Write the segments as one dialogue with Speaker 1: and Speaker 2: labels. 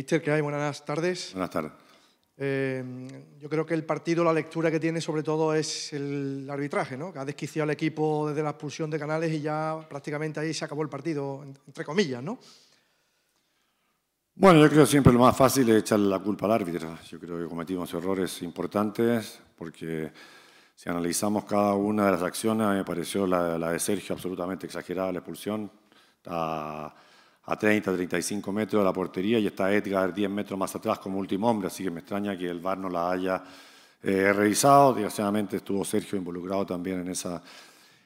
Speaker 1: Mister, ¿qué hay? Buenas tardes. Buenas tardes. Eh, yo creo que el partido, la lectura que tiene sobre todo es el arbitraje, ¿no? que ha desquiciado al equipo desde la expulsión de Canales y ya prácticamente ahí se acabó el partido, entre comillas. ¿no? Bueno, yo creo que siempre lo más fácil es echarle la culpa al árbitro. Yo creo que cometimos errores importantes porque si analizamos cada una de las acciones, me pareció la, la de Sergio absolutamente exagerada, la expulsión. Está a 30, 35 metros de la portería y está Edgar 10 metros más atrás como último hombre, así que me extraña que el VAR no la haya eh, revisado. Desgraciadamente estuvo Sergio involucrado también en esa,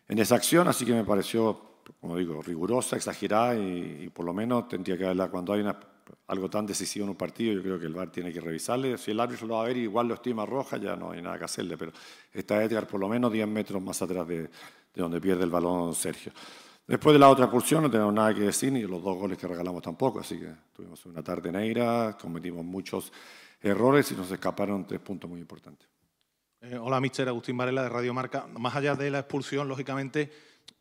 Speaker 1: en esa acción, así que me pareció, como digo, rigurosa, exagerada y, por lo menos tendría que haberla cuando hay algo tan decisivo en un partido, yo creo que el VAR tiene que revisarle. Si el árbitro lo va a ver igual lo estima roja, ya no hay nada que hacerle, pero está Edgar por lo menos 10 metros más atrás de, de donde pierde el balón Sergio. Después de la otra expulsión no tenemos nada que decir, ni los dos goles que regalamos tampoco, así que tuvimos una tarde negra, cometimos muchos errores y nos escaparon tres puntos muy importantes. Eh, hola, mister Agustín Varela de Radio Marca. Más allá de la expulsión, lógicamente,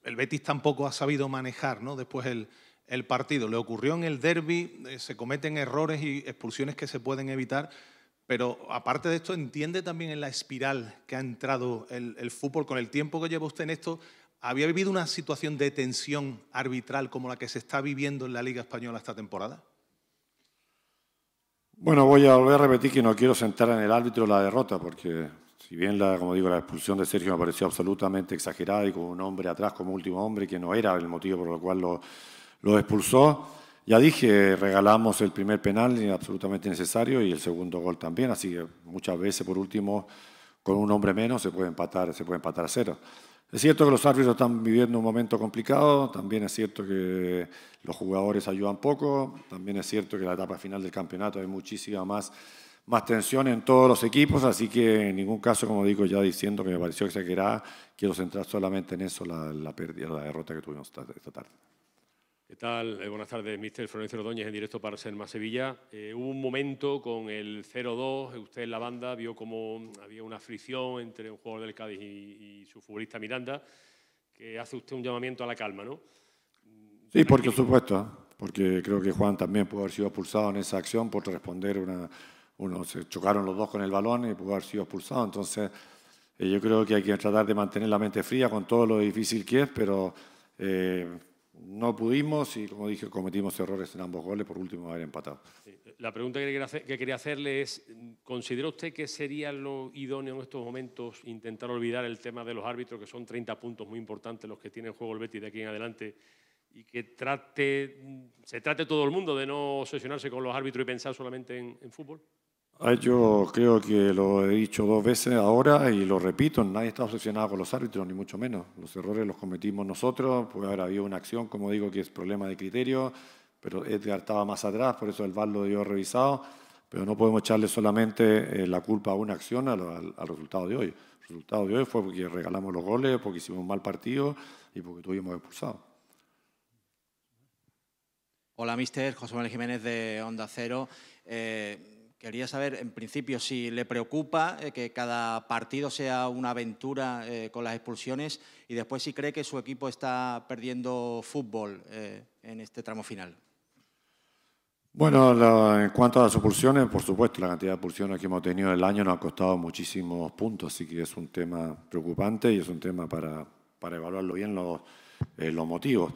Speaker 1: el Betis tampoco ha sabido manejar ¿no? después el, el partido. Le ocurrió en el derby, eh, se cometen errores y expulsiones que se pueden evitar, pero aparte de esto, entiende también en la espiral que ha entrado el, el fútbol con el tiempo que lleva usted en esto había vivido una situación de tensión arbitral como la que se está viviendo en la Liga Española esta temporada? Bueno, voy a volver a repetir que no quiero sentar en el árbitro la derrota, porque si bien, la, como digo, la expulsión de Sergio me pareció absolutamente exagerada y con un hombre atrás como último hombre, que no era el motivo por el cual lo, lo expulsó, ya dije, regalamos el primer penal absolutamente necesario y el segundo gol también, así que muchas veces, por último, con un hombre menos se puede empatar, se puede empatar a cero. Es cierto que los árbitros están viviendo un momento complicado, también es cierto que los jugadores ayudan poco, también es cierto que en la etapa final del campeonato hay muchísima más, más tensión en todos los equipos, así que en ningún caso, como digo, ya diciendo que me pareció exagerada, quiero centrar solamente en eso, la, pérdida, la derrota que tuvimos esta tarde. ¿Qué tal? Eh, buenas tardes, mister Florencio Rodóñez, en directo para Ser Más Sevilla. Eh, hubo un momento con el 0-2, eh, usted en la banda vio como había una fricción entre un jugador del Cádiz y, su futbolista Miranda, que hace usted un llamamiento a la calma, ¿no? Sí, por supuesto, porque creo que Juan también pudo haber sido expulsado en esa acción por responder una... Uno, se chocaron los dos con el balón y pudo haber sido expulsado. Entonces, yo creo que hay que tratar de mantener la mente fría con todo lo difícil que es, pero no pudimos y, como dije, cometimos errores en ambos goles, por último haber empatado. La pregunta que quería, hacerle es, ¿considera usted que sería lo idóneo en estos momentos intentar olvidar el tema de los árbitros, que son 30 puntos muy importantes los que tiene el juego el Betis de aquí en adelante, y que se trate todo el mundo de no obsesionarse con los árbitros y pensar solamente en fútbol? Ah, yo creo que lo he dicho dos veces ahora y lo repito, nadie está obsesionado con los árbitros, ni mucho menos. Los errores los cometimos nosotros, pues había una acción, como digo, que es problema de criterio, pero Edgar estaba más atrás, por eso el VAR lo dio revisado, pero no podemos echarle solamente eh, la culpa a una acción al, resultado de hoy. El resultado de hoy fue porque regalamos los goles, porque hicimos un mal partido y porque tuvimos expulsados. Hola, mister. José Manuel Jiménez de Onda Cero. Eh, Quería saber, en principio, si le preocupa eh, que cada partido sea una aventura eh, con las expulsiones y después si cree que su equipo está perdiendo fútbol eh, en este tramo final. Bueno, en cuanto a las expulsiones, por supuesto, la cantidad de expulsiones que hemos tenido el año nos ha costado muchísimos puntos, así que es un tema preocupante y es un tema para, para evaluarlo bien los, los motivos.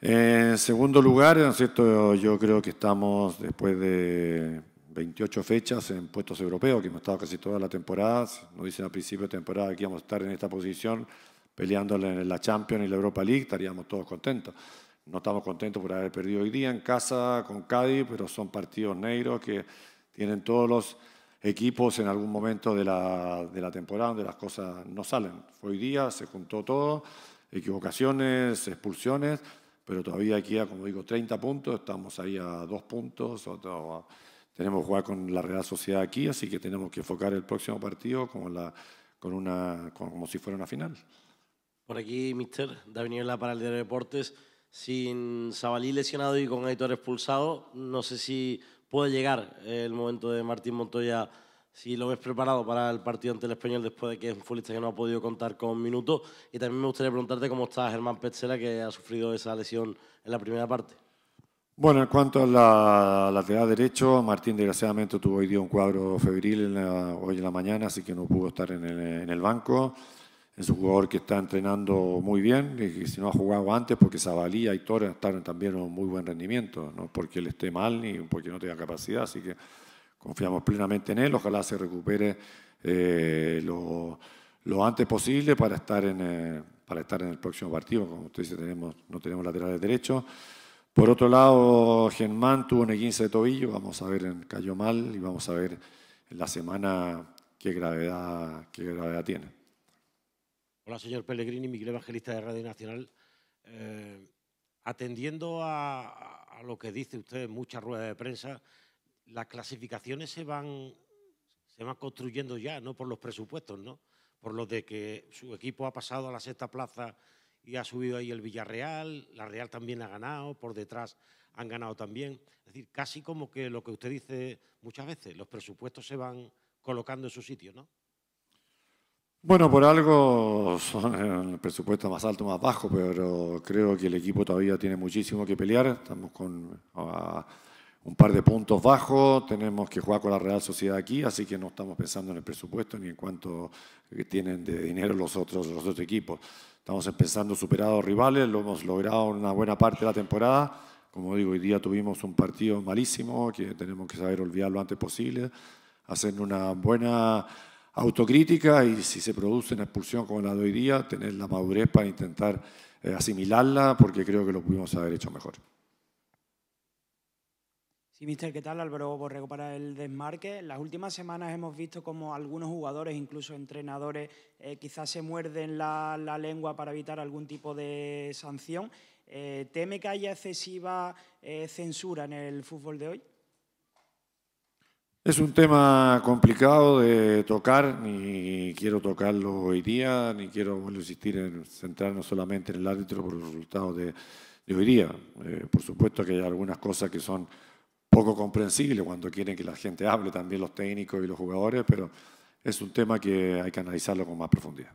Speaker 1: en segundo lugar, cierto? yo creo que estamos, después de 28 fechas en puestos europeos, que hemos estado casi toda la temporada. Nos dicen al principio de temporada que íbamos a estar en esta posición, peleándole en la Champions y la Europa League, estaríamos todos contentos. No estamos contentos por haber perdido hoy día en casa con Cádiz, pero son partidos negros que tienen todos los equipos en algún momento de la, de la temporada donde las cosas no salen. Fue hoy día, se juntó todo, equivocaciones, expulsiones, pero todavía queda, como digo, 30 puntos, estamos ahí a dos puntos. Otro, tenemos que jugar con la Real Sociedad aquí, así que tenemos que enfocar el próximo partido como, la, con una, como si fuera una final. Por aquí, Mister, Daviniela para el de Deportes. Sin Sabalí lesionado y con Aitor expulsado, no sé si puede llegar el momento de Martín Montoya, si lo ves preparado para el partido ante el español después de que es un futbolista que no ha podido contar con minutos. Y también me gustaría preguntarte cómo está Germán Petzela, que ha sufrido esa lesión en la primera parte. Bueno, en cuanto a la lateral derecho, Martín desgraciadamente tuvo hoy día un cuadro febril hoy en la mañana, así que no pudo estar en el, banco. Es un jugador que está entrenando muy bien, y si no ha jugado antes, porque Zabalía y Torres están también en un muy buen rendimiento, no porque él esté mal ni porque no tenga capacidad, así que confiamos plenamente en él, ojalá se recupere eh, lo, antes posible para estar, en, eh, para estar en el próximo partido, como usted dice, tenemos, no tenemos laterales derechos. Por otro lado, Germán tuvo un esguince de tobillo, vamos a ver, cayó mal y vamos a ver en la semana qué gravedad, qué gravedad tiene. Hola, señor Pellegrini, Miguel Evangelista de Radio Nacional. Eh, atendiendo a, lo que dice usted en muchas ruedas de prensa, las clasificaciones se van, se van construyendo ya, no por los presupuestos, ¿no? Por lo de que su equipo ha pasado a la sexta plaza y ha subido ahí el Villarreal, la Real también ha ganado, por detrás han ganado también. Es decir, casi como que lo que usted dice muchas veces, los presupuestos se van colocando en su sitio, ¿no? Bueno, por algo son eh, el presupuesto más alto, más bajo, pero creo que el equipo todavía tiene muchísimo que pelear. Estamos con un par de puntos bajos, tenemos que jugar con la Real Sociedad aquí, así que no estamos pensando en el presupuesto ni en cuánto tienen de dinero los otros, los equipos. Estamos empezando superados rivales, lo hemos logrado en una buena parte de la temporada. Como digo, hoy día tuvimos un partido malísimo que tenemos que saber olvidar lo antes posible, hacer una buena autocrítica y si se produce una expulsión como la de hoy día, tener la madurez para intentar eh, asimilarla porque creo que lo pudimos haber hecho mejor. Sí, mister, ¿qué tal? Álvaro Borrego para el desmarque. Las últimas semanas hemos visto como algunos jugadores, incluso entrenadores, eh, quizás se muerden la, lengua para evitar algún tipo de sanción. Eh, ¿Teme que haya excesiva eh, censura en el fútbol de hoy? Es un tema complicado de tocar, ni quiero tocarlo hoy día, ni quiero insistir en centrarnos solamente en el árbitro por los resultados de, de hoy día. por supuesto que hay algunas cosas que son poco comprensible cuando quieren que la gente hable, también los técnicos y los jugadores, pero es un tema que hay que analizarlo con más profundidad.